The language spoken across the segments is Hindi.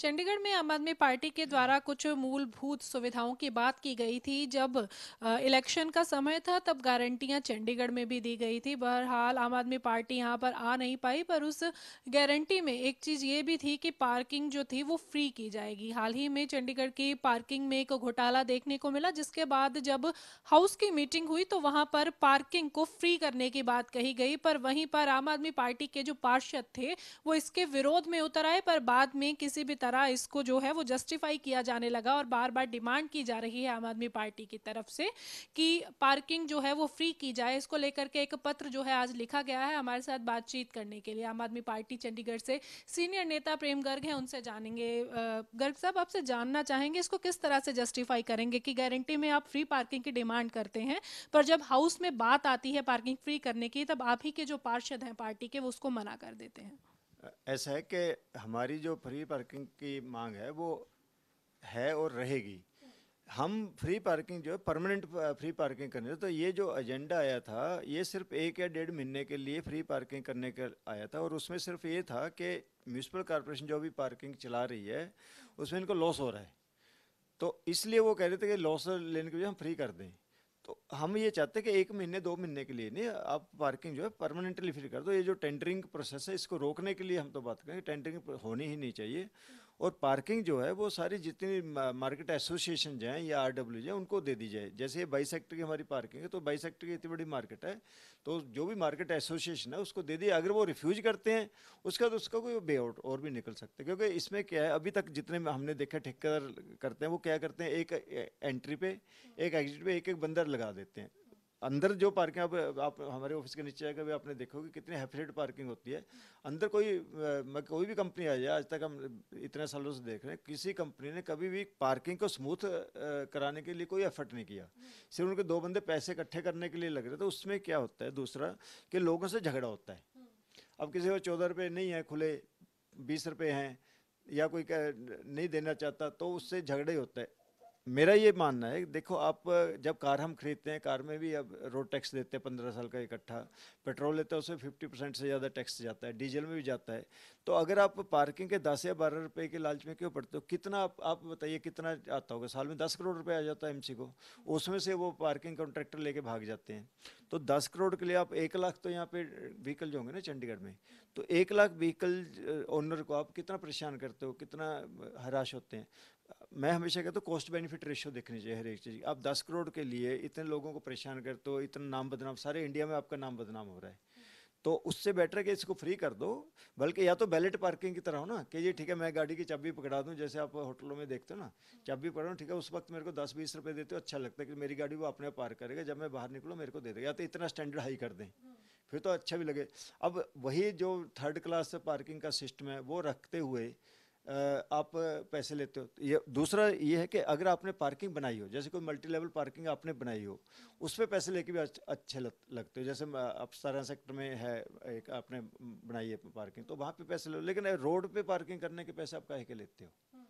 चंडीगढ़ में आम आदमी पार्टी के द्वारा कुछ मूलभूत सुविधाओं की बात की गई थी जब इलेक्शन का समय था तब गारंटियां चंडीगढ़ में भी दी गई थी बहरहाल आम आदमी पार्टी यहां पर आ नहीं पाई पर उस गारंटी में एक चीज ये भी थी कि पार्किंग जो थी वो फ्री की जाएगी हाल ही में चंडीगढ़ की पार्किंग में एक घोटाला देखने को मिला जिसके बाद जब हाउस की मीटिंग हुई तो वहां पर पार्किंग को फ्री करने की बात कही गई पर वहीं पर आम आदमी पार्टी के जो पार्षद थे वो इसके विरोध में उतर आए पर बाद में किसी भी तरह इसको जो है वो जस्टिफाई किया जाने लगा और बार बार डिमांड की जा रही है आम आदमी पार्टी की तरफ से कि पार्किंग जो है वो फ्री की जाए इसको लेकर के एक पत्र जो है आज लिखा गया है हमारे साथ बातचीत करने के लिए आम आदमी पार्टी चंडीगढ़ से सीनियर नेता प्रेम गर्ग हैं उनसे जानेंगे गर्ग साहब आपसे जानना चाहेंगे इसको किस तरह से जस्टिफाई करेंगे कि गारंटी में आप फ्री पार्किंग की डिमांड करते हैं पर जब हाउस में बात आती है पार्किंग फ्री करने की तब आप ही के जो पार्षद हैं पार्टी के वो उसको मना कर देते हैं ऐसा है कि हमारी जो फ्री पार्किंग की मांग है वो है और रहेगी हम फ्री पार्किंग जो है परमानेंट फ्री पार्किंग करने तो ये जो एजेंडा आया था ये सिर्फ एक या डेढ़ महीने के लिए फ्री पार्किंग करने का आया था और उसमें सिर्फ ये था कि म्यूनसिपल कॉरपोरेशन जो भी पार्किंग चला रही है उसमें इनको लॉस हो रहा है तो इसलिए वो कह रहे थे कि लॉस लेने के लिए हम फ्री कर दें तो हम ये चाहते हैं कि एक महीने दो महीने के लिए नहीं आप पार्किंग जो है परमानेंटली फ्री कर दो ये जो टेंडरिंग प्रोसेस है इसको रोकने के लिए हम तो बात करेंगे टेंडरिंग होनी ही नहीं चाहिए और पार्किंग जो है वो सारी जितनी मार्केट एसोसिएशन हैं या आर डब्ल्यू हैं उनको दे दी जाए जैसे ये बाई सेक्टर की हमारी पार्किंग है तो बाई सेक्टर की इतनी बड़ी मार्केट है तो जो भी मार्केट एसोसिएशन है उसको दे दी अगर वो रिफ्यूज करते हैं उसका तो उसका कोई बे आउट और भी निकल सकता है क्योंकि इसमें क्या है अभी तक जितने हमने देखा ठेकेदार करते हैं वो क्या करते हैं एक एंट्री पे एक एग्जिट पे एक एक बंदर लगा देते हैं अंदर जो पार्किंग अब आप हमारे ऑफिस के नीचे आकर भी आपने देखोगे कितनी हैफरेट पार्किंग होती है अंदर कोई मैं कोई भी कंपनी आ जाए आज तक हम इतने सालों से देख रहे हैं किसी कंपनी ने कभी भी पार्किंग को स्मूथ कराने के लिए कोई एफर्ट नहीं किया सिर्फ उनके दो बंदे पैसे इकट्ठे करने के लिए लग रहे थे उसमें क्या होता है दूसरा कि लोगों से झगड़ा होता है अब किसी को चौदह रुपये नहीं है खुले बीस रुपये हैं या कोई नहीं देना चाहता तो उससे झगड़े होता है मेरा ये मानना है देखो आप जब कार हम खरीदते हैं कार में भी अब रोड टैक्स देते हैं पंद्रह साल का इकट्ठा पेट्रोल लेते हैं उसमें फिफ्टी परसेंट से ज़्यादा टैक्स जाता है डीजल में भी जाता है तो अगर आप पार्किंग के दस या बारह रुपये के लालच में क्यों पड़ते हो कितना आप, आप बताइए कितना आता होगा साल में दस करोड़ रुपये आ जाता है एम को उसमें से वो पार्किंग कॉन्ट्रैक्टर लेके भाग जाते हैं तो दस करोड़ के लिए आप एक लाख तो यहाँ पे व्हीकल जो होंगे ना चंडीगढ़ में तो एक लाख व्हीकल ओनर को आप कितना परेशान करते हो कितना हराश होते हैं मैं हमेशा कहता हूँ कॉस्ट बेनिफिट रेशियो देखनी चाहिए हर एक चीज़ आप दस करोड़ के लिए इतने लोगों को परेशान करते हो इतना नाम बदनाम सारे इंडिया में आपका नाम बदनाम हो रहा है तो उससे बेटर है कि इसको फ्री कर दो बल्कि या तो बैलेट पार्किंग की तरह हो ना कि ये ठीक है मैं गाड़ी की चाबी पकड़ा दूँ जैसे आप होटलों में देखते हो ना चाबी पकड़ा ठीक है उस वक्त मेरे को दस बीस रुपये देते हो अच्छा लगता है कि मेरी गाड़ी वो अपने पार्क करेगा जब मैं बाहर निकलूँ मेरे को दे देगा या तो इतना स्टैंडर्ड हाई कर दें फिर तो अच्छा भी लगे अब वही जो थर्ड क्लास पार्किंग का सिस्टम है वो रखते हुए आप पैसे लेते हो ये दूसरा ये है कि अगर आपने पार्किंग बनाई हो जैसे कोई मल्टी लेवल पार्किंग आपने बनाई हो उस पर पैसे लेके भी अच्छे लगते हो जैसे आप सारा सेक्टर में है एक आपने बनाई है पार्किंग तो वहाँ पे पैसे लो लेकिन रोड पे पार्किंग करने के पैसे आप कह के लेते हो हम्म।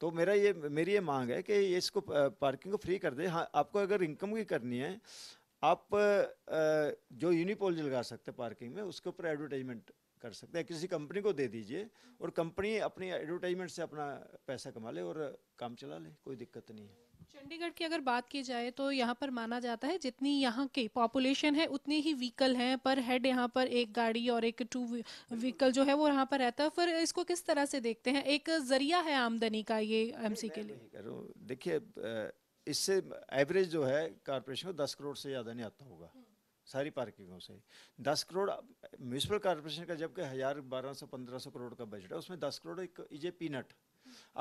तो मेरा ये मेरी ये मांग है कि ये इसको पार्किंग को फ्री कर दे हाँ आपको अगर इनकम की करनी है आप जो यूनिपोल लगा सकते हैं पार्किंग में उसके ऊपर एडवर्टाइजमेंट कर सकते हैं किसी कंपनी को दे दीजिए और कंपनी अपनी एडवर्टाइजमेंट से अपना पैसा कमा ले और काम चला ले कोई दिक्कत नहीं है चंडीगढ़ की अगर बात की जाए तो यहाँ पर माना जाता है जितनी यहाँ की पॉपुलेशन है उतनी ही व्हीकल हैं पर हेड यहाँ पर एक गाड़ी और एक टू व्हीकल जो है वो यहाँ पर रहता है फिर इसको किस तरह से देखते हैं एक जरिया है आमदनी का ये एमसी के लिए देखिए इससे एवरेज जो है कारपोरेशन को दस करोड़ से ज़्यादा नहीं आता होगा सारी पार्किंगों से दस करोड़ म्यूनसिपल कॉरपोरेशन का जबकि हज़ार बारह सौ पंद्रह सौ करोड़ का बजट है उसमें दस करोड़ एक इज पीनट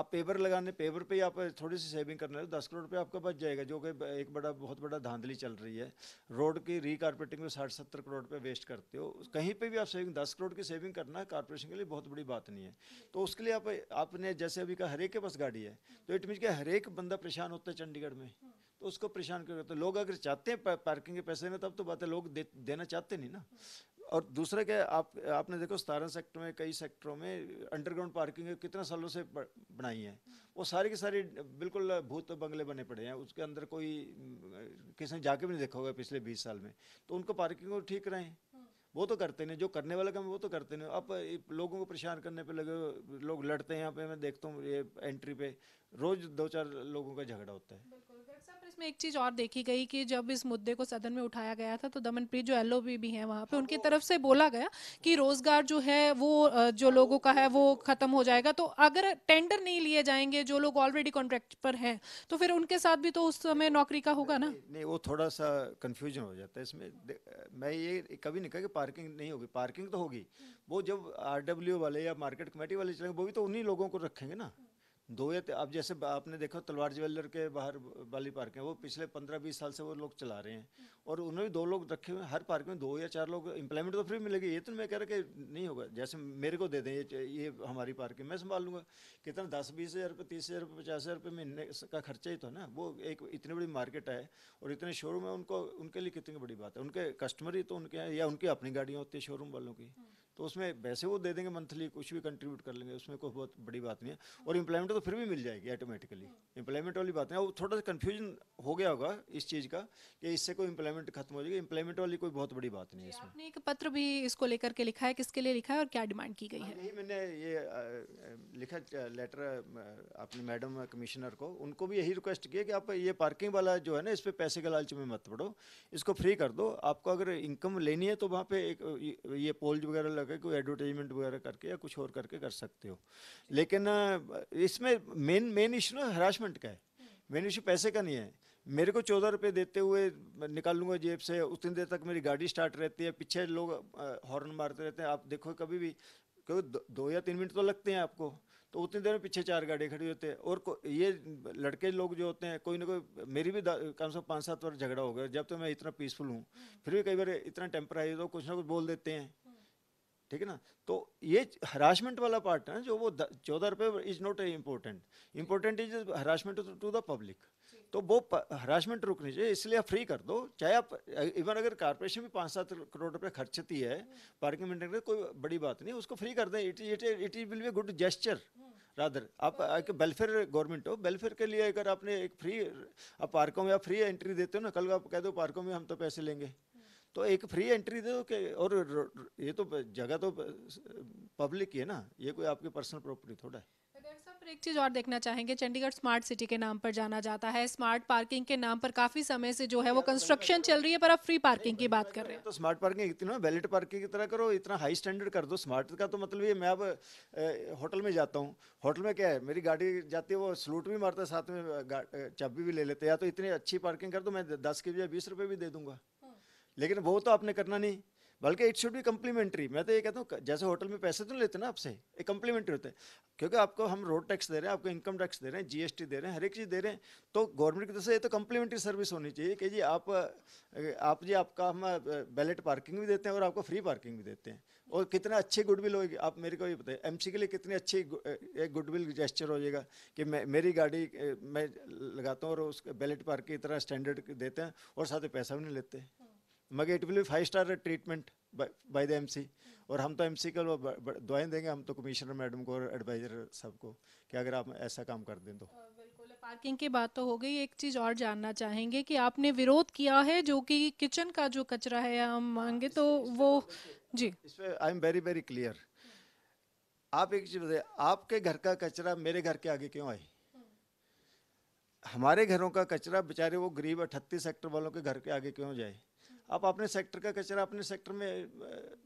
आप पेपर लगाने पेपर पे आप थोड़ी सी सेविंग करने लगे दस करोड़ रुपये आपका बच जाएगा जो कि एक बड़ा बहुत बड़ा धांधली चल रही है रोड की रिकारपेटिंग में साठ सत्तर करोड़ रुपये वेस्ट करते हो कहीं पे भी आप सेविंग दस करोड़ की सेविंग करना कॉरपोरेशन के लिए बहुत बड़ी बात नहीं है तो उसके लिए आप आपने जैसे अभी कहा हरेक के पास गाड़ी है तो इट मीन कि हरेक बंदा परेशान होता है चंडीगढ़ में तो उसको परेशान कर तो लोग अगर चाहते हैं पार्किंग के पैसे देना तब तो बात है लोग दे, देना चाहते नहीं ना और दूसरा क्या आप आपने देखो सतारह सेक्टर में कई सेक्टरों में अंडरग्राउंड पार्किंग कितना सालों से बनाई है वो सारी की सारी बिल्कुल भूत बंगले बने पड़े हैं उसके अंदर कोई किसी ने जाके भी नहीं देखा होगा पिछले बीस साल में तो उनको पार्किंग को ठीक कराएं वो तो करते नहीं जो करने वाला काम वो तो करते नहीं अब लोगों को परेशान करने पर लगे लोग लड़ते हैं यहाँ पे मैं देखता हूँ ये एंट्री पे रोज़ दो चार लोगों का झगड़ा होता है इसमें एक चीज और देखी गई कि जब इस मुद्दे को सदन में उठाया गया था तो दमनप्रीत जो एलओ भी हैं वहाँ पे उनकी तरफ से बोला गया कि रोजगार जो है वो जो लोगों का है वो खत्म हो जाएगा तो अगर टेंडर नहीं लिए जाएंगे जो लोग ऑलरेडी कॉन्ट्रैक्ट पर हैं तो फिर उनके साथ भी तो उस समय नौकरी का होगा ना नहीं वो थोड़ा सा कन्फ्यूजन हो जाता है इसमें मैं ये कभी नहीं कहा कि पार्किंग नहीं होगी पार्किंग तो होगी वो जब आर वाले या मार्केट कमेटी वाले चलेंगे वो भी तो उन्हीं लोगों को रखेंगे ना दो या अब जैसे आपने देखा तलवार ज्वेलर के बाहर वाली पार्क है वो पिछले पंद्रह बीस साल से वो लोग चला रहे हैं हम्म। और उन्होंने दो लोग रखे हुए हर पार्क में दो या चार लोग इम्प्लॉयमेंट तो फ्री मिलेगी ये तो मैं कह रहा कि नहीं होगा जैसे मेरे को दे दें ये ये हमारी पार्क है मैं संभाल लूँगा कितना दस बीस हज़ार रुपये तीस हज़ार रुपये पचास हज़ार रुपये महीने का खर्चा ही तो ना वो एक इतनी बड़ी मार्केट है और इतने शोरूम है उनको उनके लिए कितनी बड़ी बात है उनके कस्टमर ही तो उनके हैं या उनकी अपनी गाड़ियाँ होती है शोरूम वालों की हम्म। तो उसमें वैसे वो दे देंगे मंथली कुछ भी कंट्रीब्यूट कर लेंगे उसमें कोई बहुत बड़ी बात नहीं है और इम्प्लॉयमेंट तो फिर भी मिल जाएगी ऑटोमेटिकली इम्प्लॉयमेंट वाली बात है वो थोड़ा सा कन्फ्यूजन हो गया होगा इस चीज़ का कि इससे कोई इम्प्लॉयमेंट खत्म हो जाएगी इम्प्लॉयमेंट वाली कोई बहुत बड़ी बात नहीं है इसमें एक पत्र भी इसको लेकर के लिखा है किसके लिए लिखा है और क्या डिमांड की गई हाँ, है नहीं मैंने ये लिखा लेटर अपने मैडम कमिश्नर को उनको भी यही रिक्वेस्ट किया कि आप ये पार्किंग वाला जो है ना इस पर पैसे के लालच में मत पड़ो इसको फ्री कर दो आपको अगर इनकम लेनी है तो वहाँ पे एक ये पोल वगैरह लगा कोई एडवर्टाइजमेंट वगैरह करके या कुछ और करके कर सकते हो लेकिन इसमें मेन मेन इशू ना हरासमेंट का है मेन इशू पैसे का नहीं है मेरे को चौदह रुपये देते हुए निकाल लूँगा जेब से उतनी देर तक मेरी गाड़ी स्टार्ट रहती है पीछे लोग हॉर्न मारते रहते हैं आप देखो कभी भी क्योंकि दो या तीन मिनट तो लगते हैं आपको तो उतनी देर में पीछे चार गाड़ी खड़ी होते हैं और ये लड़के लोग जो होते हैं कोई ना कोई मेरी भी कम से कम पाँच सात बार झगड़ा हो गया जब तो मैं इतना पीसफुल हूँ फिर भी कई बार इतना आई हो तो कुछ ना कुछ बोल देते हैं ठीक है ना तो ये हरासमेंट वाला पार्ट है जो वो चौदह रुपये is not important important is harassment to the public तो वो हरासमेंट रुकनी चाहिए इसलिए आप फ्री कर दो चाहे आप इवन अगर कारपोरेशन भी पाँच सात करोड़ रुपए खर्चती है पार्किंग हम्म। मेंटेन कोई बड़ी बात नहीं उसको फ्री कर दें it it it will be good gesture rather आप एक वेलफेयर गवर्नमेंट हो वेलफेयर के लिए अगर आपने एक फ्री आप पार्कों में आप फ्री एंट्री देते हो ना कल आप कह दो पार्कों में हम तो पैसे लेंगे तो एक फ्री एंट्री दे दो के और ये तो जगह तो पब्लिक की है ना ये कोई आपकी पर्सनल प्रॉपर्टी थोड़ा है तो एक चीज़ और देखना चाहेंगे चंडीगढ़ स्मार्ट सिटी के नाम पर जाना जाता है स्मार्ट पार्किंग के नाम पर काफी समय से जो है वो कंस्ट्रक्शन चल रही है पर आप फ्री पार्किंग की बात कर रहे हैं तो स्मार्ट पार्किंग इतना वैलिड पार्किंग की तरह करो इतना हाई स्टैंडर्ड कर दो स्मार्ट का तो मतलब ये मैं अब होटल में जाता हूँ होटल में क्या है मेरी गाड़ी जाती है वो सलूट भी मारता है साथ में चाबी भी ले लेते हैं या तो इतनी अच्छी पार्किंग कर दो मैं दस के बजाय बीस रुपये भी दे दूंगा लेकिन वो तो आपने करना नहीं बल्कि इट शुड भी कम्प्लीमेंट्री मैं तो ये कहता हूँ जैसे होटल में पैसे तो नहीं लेते ना आपसे ये कम्प्लीमेंट्री होते हैं क्योंकि आपको हम रोड टैक्स दे रहे हैं आपको इनकम टैक्स दे रहे हैं जीएसटी दे रहे हैं हर एक चीज़ दे रहे हैं तो गवर्नमेंट की तरफ से ये तो कम्प्लीमेंट्री सर्विस होनी चाहिए कि जी आप आप जी आपका हम बैलेट पार्किंग भी देते हैं और आपको फ्री पार्किंग भी देते हैं और कितना अच्छे गुडविल होगी आप मेरे को ये बताए एम के लिए कितनी अच्छी एक गुडविल जेस्चर हो जाएगा कि मैं मेरी गाड़ी मैं लगाता हूँ और उस बैलेट पार्किंग की तरह स्टैंडर्ड देते हैं और साथ ही पैसा भी नहीं लेते मगर it will be five star treatment by the MC और हम तो एमसी को दुआएं देंगे हम तो कमिश्नर मैडम को और एडवाइज़र साहब को कि अगर आप ऐसा काम कर दें तो पार्किंग की बात तो हो गई एक चीज़ और जानना चाहेंगे कि आपने विरोध किया है जो कि किचन का जो कचरा है हम हाँ, मांगे तो वो जी I am very very clear आप एक चीज़ बताइए आपके घर का कचरा मेरे घर के आगे क्यों आई हम्म। हमारे घरों का कचरा बेचारे वो गरीब अठत्तीस सेक्टर वालों के घर के आगे क्यों जाए आप अपने सेक्टर का कचरा अपने सेक्टर में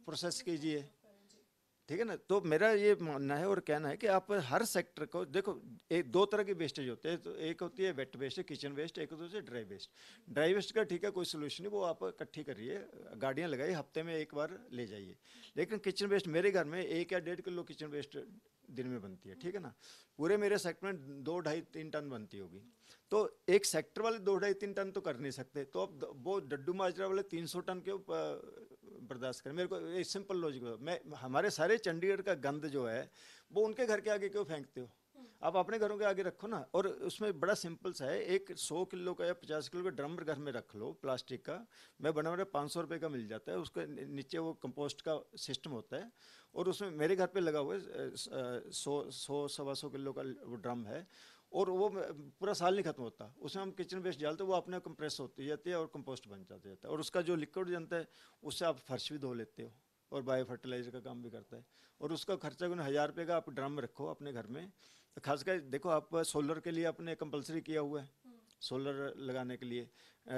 प्रोसेस कीजिए ठीक है ना तो मेरा ये मानना है और कहना है कि आप हर सेक्टर को देखो एक दो तरह के वेस्टेज होते हैं तो एक होती है वेट वेस्ट किचन वेस्ट एक होती है ड्राई वेस्ट ड्राई वेस्ट का ठीक है कोई सोल्यूशन नहीं वो आप इकट्ठी करिए गाड़ियाँ लगाइए हफ्ते में एक बार ले जाइए लेकिन किचन वेस्ट मेरे घर में एक या डेढ़ किलो किचन वेस्ट दिन में बनती है ठीक है ना पूरे मेरे सेक्टर में दो ढाई तीन टन बनती होगी तो एक सेक्टर वाले दो ढाई तीन टन तो कर नहीं सकते तो अब वो डड्डू माजरा वाले तीन सौ टन के बर्दाश्त करें मेरे को ये सिंपल लॉजिक मैं हमारे सारे चंडीगढ़ का गंद जो है वो उनके घर के आगे क्यों फेंकते हो आप अपने घरों के आगे रखो ना और उसमें बड़ा सिंपल सा है एक सौ किलो का या पचास किलो का ड्रम घर में रख लो प्लास्टिक का मैं बना बना पाँच सौ रुपये का मिल जाता है उसके नीचे वो कंपोस्ट का सिस्टम होता है और उसमें मेरे घर पे लगा हुआ है सौ सौ सवा सौ किलो का वो ड्रम है और वो पूरा साल नहीं खत्म होता उसमें हम किचन वेस्ट डालते वो अपने कंप्रेस होती जाती है और कंपोस्ट बन जाती जाता है और उसका जो लिक्विड जनता है उससे आप फर्श भी धो लेते हो और बायो फर्टिलाइजर का काम भी करता है और उसका खर्चा कोई हज़ार रुपये का आप ड्रम रखो अपने घर में खासकर देखो आप सोलर के लिए आपने कंपलसरी किया हुआ है सोलर लगाने के लिए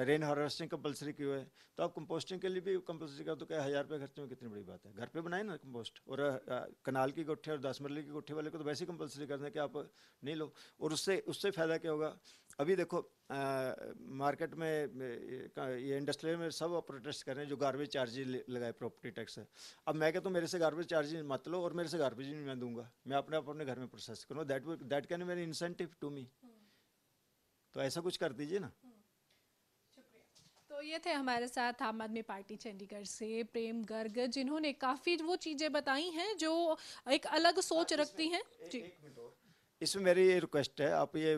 रेन हार्वेस्टिंग कंपलसरी की है तो आप कंपोस्टिंग के लिए भी कंपलसरी कर तो क्या हज़ार रुपये खर्चे में कितनी बड़ी बात है घर पे बनाए ना कंपोस्ट और कनाल की गोठे और दस मरले की गोठे वाले को तो वैसे ही कंपलसरी कर दें कि आप नहीं लो और उससे उससे फ़ायदा क्या होगा अभी देखो आ, मार्केट में ये इंडस्ट्री में सब प्रोटेस्ट कर रहे हैं जो गार्बेज चार्जेज लगाए प्रॉपर्टी टैक्स है अब मैं कहता हूँ मेरे से गार्बेज चार्जेज मत लो और मेरे से गार्बेज नहीं मैं दूंगा मैं अपने आप अपने घर में प्रोसेस करूँ दैट दैट कैन मेरी इंसेंटिव टू मी तो ऐसा कुछ कर दीजिए ना तो ये थे हमारे साथ आम आदमी पार्टी चंडीगढ़ से प्रेम गर्ग जिन्होंने काफ़ी वो चीज़ें बताई हैं जो एक अलग सोच हाँ, रखती हैं जी इसमें मेरी ये रिक्वेस्ट है आप ये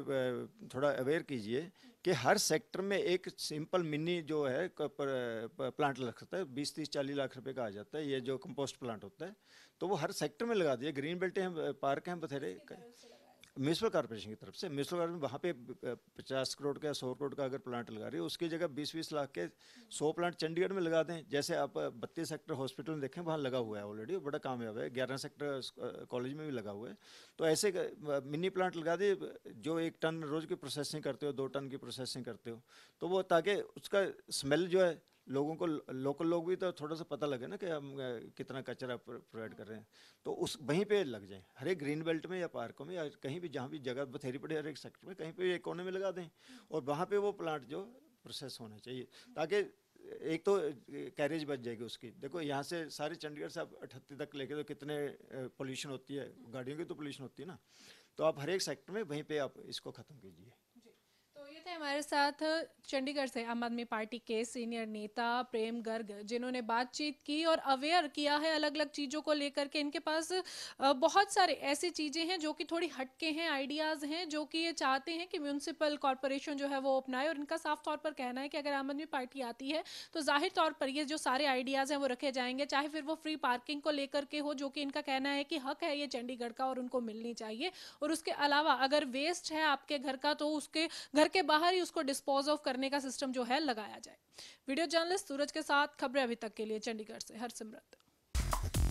थोड़ा अवेयर कीजिए कि हर सेक्टर में एक सिंपल मिनी जो है प्लांट लग सकता है बीस तीस चालीस लाख रुपए का आ जाता है ये जो कंपोस्ट प्लांट होता है तो वो हर सेक्टर में लगा दिए ग्रीन बेल्ट हैं पार्क हैं बथेरे म्यूनसिपल कॉरपोरेशन की तरफ से म्यूनसिपल कॉरपोरेशन वहाँ पे पचास करोड़ का सौ करोड़ का अगर प्लांट लगा रही है उसकी जगह बीस बीस लाख के सौ प्लांट चंडीगढ़ में लगा दें जैसे आप बत्तीस सेक्टर हॉस्पिटल में देखें वहाँ लगा हुआ है ऑलरेडी बड़ा कामयाब है ग्यारह सेक्टर कॉलेज में भी लगा हुआ है तो ऐसे मिनी प्लांट लगा दें जो एक टन रोज़ की प्रोसेसिंग करते हो दो टन की प्रोसेसिंग करते हो तो वो ताकि उसका स्मेल जो है लोगों को लोकल लोग भी तो थोड़ा सा पता लगे ना कि हम कितना कचरा प्रोवाइड कर रहे हैं तो उस वहीं पे लग जाए हर एक ग्रीन बेल्ट में या पार्कों में या कहीं भी जहाँ भी जगह बथेरी पड़े हर एक सेक्टर में कहीं पे एक कोने में लगा दें और वहाँ पे वो प्लांट जो प्रोसेस होना चाहिए ताकि एक तो कैरेज बच जाएगी उसकी देखो यहाँ से सारे चंडीगढ़ से आप अठहत्ती तक लेके तो कितने पोल्यूशन होती है गाड़ियों की तो पोल्यूशन होती है ना तो आप हर एक सेक्टर में वहीं पर आप इसको ख़त्म कीजिए हैं हमारे साथ चंडीगढ़ से आम आदमी पार्टी के सीनियर नेता प्रेम गर्ग जिन्होंने बातचीत की और अवेयर किया है अलग अलग चीज़ों को लेकर के इनके पास बहुत सारे ऐसी चीज़ें हैं जो कि थोड़ी हटके हैं आइडियाज़ हैं जो कि ये चाहते हैं कि म्यूनसिपल कॉरपोरेशन जो है वो अपनाए और इनका साफ तौर पर कहना है कि अगर आम आदमी पार्टी आती है तो जाहिर तौर पर ये जो सारे आइडियाज़ हैं वो रखे जाएंगे चाहे फिर वो फ्री पार्किंग को लेकर के हो जो कि इनका कहना है कि हक है ये चंडीगढ़ का और उनको मिलनी चाहिए और उसके अलावा अगर वेस्ट है आपके घर का तो उसके घर के बाहर बाहर ही उसको डिस्पोज ऑफ करने का सिस्टम जो है लगाया जाए वीडियो जर्नलिस्ट सूरज के साथ खबरें अभी तक के लिए चंडीगढ़ से हरसिमरत